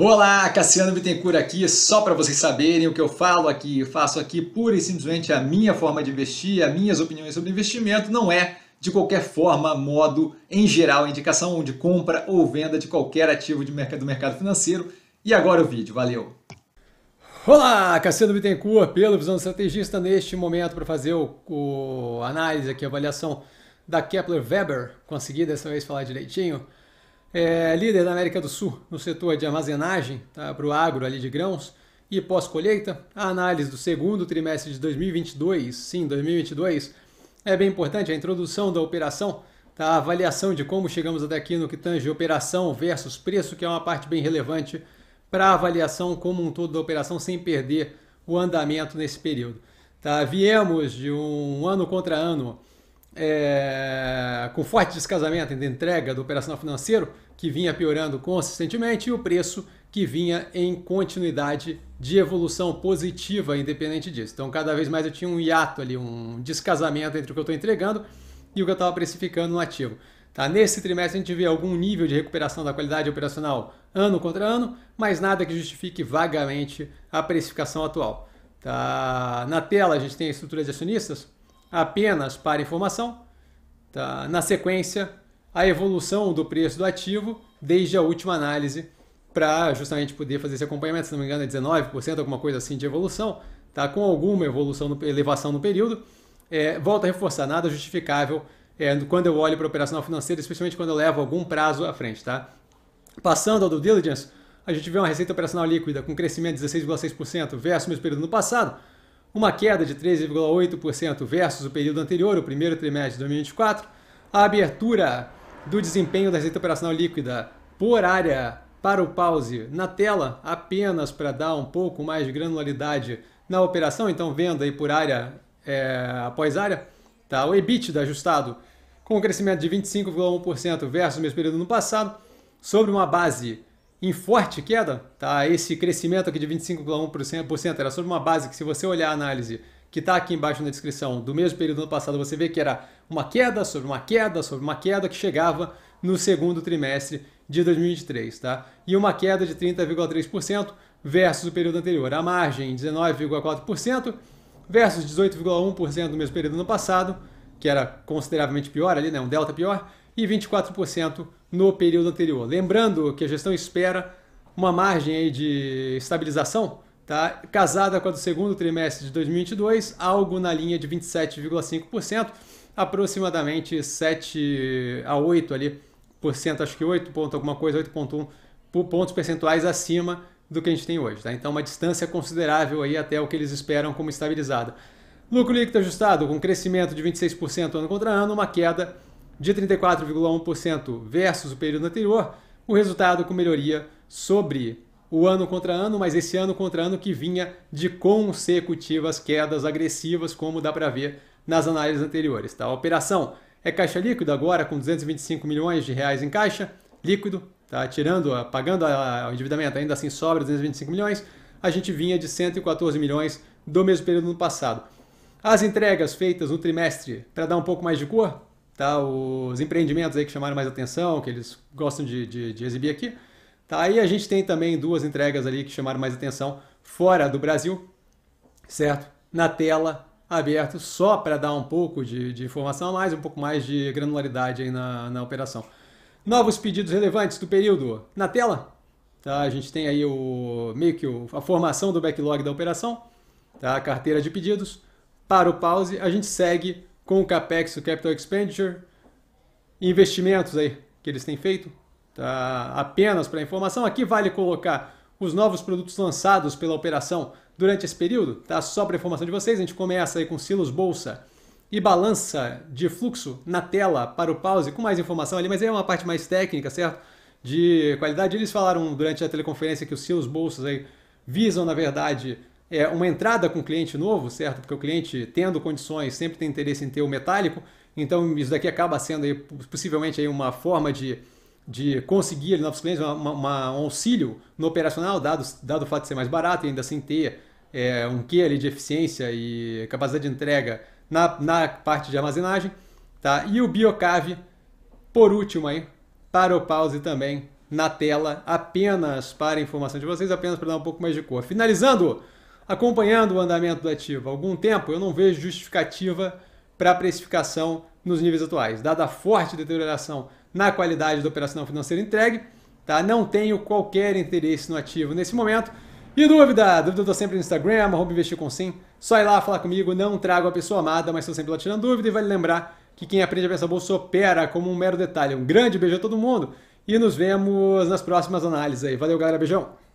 Olá, Cassiano Bittencourt aqui, só para vocês saberem o que eu falo aqui, eu faço aqui pura e simplesmente a minha forma de investir, as minhas opiniões sobre investimento, não é de qualquer forma, modo, em geral, indicação de compra ou venda de qualquer ativo de mercado, do mercado financeiro. E agora o vídeo, valeu! Olá, Cassiano Bittencourt, pelo Visão Estrategista, neste momento para fazer o, o análise aqui, a avaliação da Kepler Weber, consegui dessa vez falar direitinho, é líder da América do Sul no setor de armazenagem tá, para o agro ali de grãos e pós-colheita. A análise do segundo trimestre de 2022, sim, 2022, é bem importante a introdução da operação, tá, a avaliação de como chegamos até aqui no que tange operação versus preço, que é uma parte bem relevante para a avaliação como um todo da operação sem perder o andamento nesse período. Tá, viemos de um ano contra ano é, com forte descasamento entre entrega do operacional financeiro, que vinha piorando consistentemente, e o preço que vinha em continuidade de evolução positiva, independente disso. Então, cada vez mais eu tinha um hiato ali, um descasamento entre o que eu estou entregando e o que eu estava precificando no ativo. Tá? Nesse trimestre, a gente vê algum nível de recuperação da qualidade operacional ano contra ano, mas nada que justifique vagamente a precificação atual. Tá? Na tela, a gente tem a estrutura de acionistas apenas para informação, tá? na sequência, a evolução do preço do ativo desde a última análise, para justamente poder fazer esse acompanhamento, se não me engano, é 19%, alguma coisa assim de evolução, tá? com alguma evolução, no, elevação no período. É, volto a reforçar, nada justificável é, quando eu olho para o operacional financeiro, especialmente quando eu levo algum prazo à frente. Tá? Passando ao do diligence, a gente vê uma receita operacional líquida com crescimento de 16,6% versus o mesmo período no passado, uma queda de 3,8% versus o período anterior, o primeiro trimestre de 2024. A abertura do desempenho da receita operacional líquida por área para o pause na tela, apenas para dar um pouco mais de granularidade na operação, então venda aí por área é, após área, tá? o EBITDA ajustado com um crescimento de 25,1% versus o mesmo período no passado, sobre uma base em forte queda, tá? esse crescimento aqui de 25,1% era sobre uma base que, se você olhar a análise que está aqui embaixo na descrição do mesmo período do ano passado, você vê que era uma queda sobre uma queda sobre uma queda que chegava no segundo trimestre de 2023, tá? E uma queda de 30,3% versus o período anterior. A margem 19,4% versus 18,1% do mesmo período do ano passado, que era consideravelmente pior ali, né? Um delta pior, e 24% no período anterior. Lembrando que a gestão espera uma margem aí de estabilização, tá? casada com a do segundo trimestre de 2022, algo na linha de 27,5%, aproximadamente 7 a 8 ali, por cento, acho que 8 ponto alguma coisa, 8.1 pontos percentuais acima do que a gente tem hoje. Tá? Então uma distância considerável aí até o que eles esperam como estabilizada. Lucro líquido ajustado com crescimento de 26% ano contra ano, uma queda de 34,1% versus o período anterior, o resultado com melhoria sobre o ano contra ano, mas esse ano contra ano que vinha de consecutivas quedas agressivas, como dá para ver nas análises anteriores. Tá? A operação é caixa líquida agora com 225 milhões de reais em caixa líquido, tá? tirando, pagando o endividamento, ainda assim sobra 225 milhões. A gente vinha de 114 milhões do mesmo período no passado. As entregas feitas no trimestre, para dar um pouco mais de cor, tá? os empreendimentos aí que chamaram mais atenção, que eles gostam de, de, de exibir aqui. Tá? Aí a gente tem também duas entregas ali que chamaram mais atenção fora do Brasil, certo? Na tela aberto, só para dar um pouco de, de, informação a mais, um pouco mais de granularidade aí na, na operação. Novos pedidos relevantes do período na tela. Tá? A gente tem aí o, meio que o, a formação do backlog da operação, tá? a carteira de pedidos. Para o pause, a gente segue com o CapEx, o Capital Expenditure, investimentos aí que eles têm feito. Tá? Apenas para informação, aqui vale colocar os novos produtos lançados pela operação durante esse período, tá? Só para informação de vocês, a gente começa aí com silos bolsa e balança de fluxo na tela para o pause com mais informação ali, mas aí é uma parte mais técnica, certo? De qualidade. Eles falaram durante a teleconferência que os silos bolsas aí visam, na verdade, é, uma entrada com cliente novo, certo? Porque o cliente, tendo condições, sempre tem interesse em ter o metálico, então isso daqui acaba sendo aí, possivelmente aí uma forma de, de conseguir novos clientes, uma, uma, um auxílio no operacional, dado, dado o fato de ser mais barato e ainda assim ter é, um quê ali de eficiência e capacidade de entrega na, na parte de armazenagem. Tá? E o Biocave, por último, aí, para o pause também na tela, apenas para informação de vocês, apenas para dar um pouco mais de cor. Finalizando! acompanhando o andamento do ativo há algum tempo, eu não vejo justificativa para a precificação nos níveis atuais. Dada a forte deterioração na qualidade da operação financeira entregue, tá? não tenho qualquer interesse no ativo nesse momento. E dúvida? Dúvida eu estou sempre no Instagram, arroba investir com sim. Só ir lá falar comigo, não trago a pessoa amada, mas estou sempre lá tirando dúvida. E vale lembrar que quem aprende a pensar bolsa opera como um mero detalhe. Um grande beijo a todo mundo e nos vemos nas próximas análises aí. Valeu, galera. Beijão!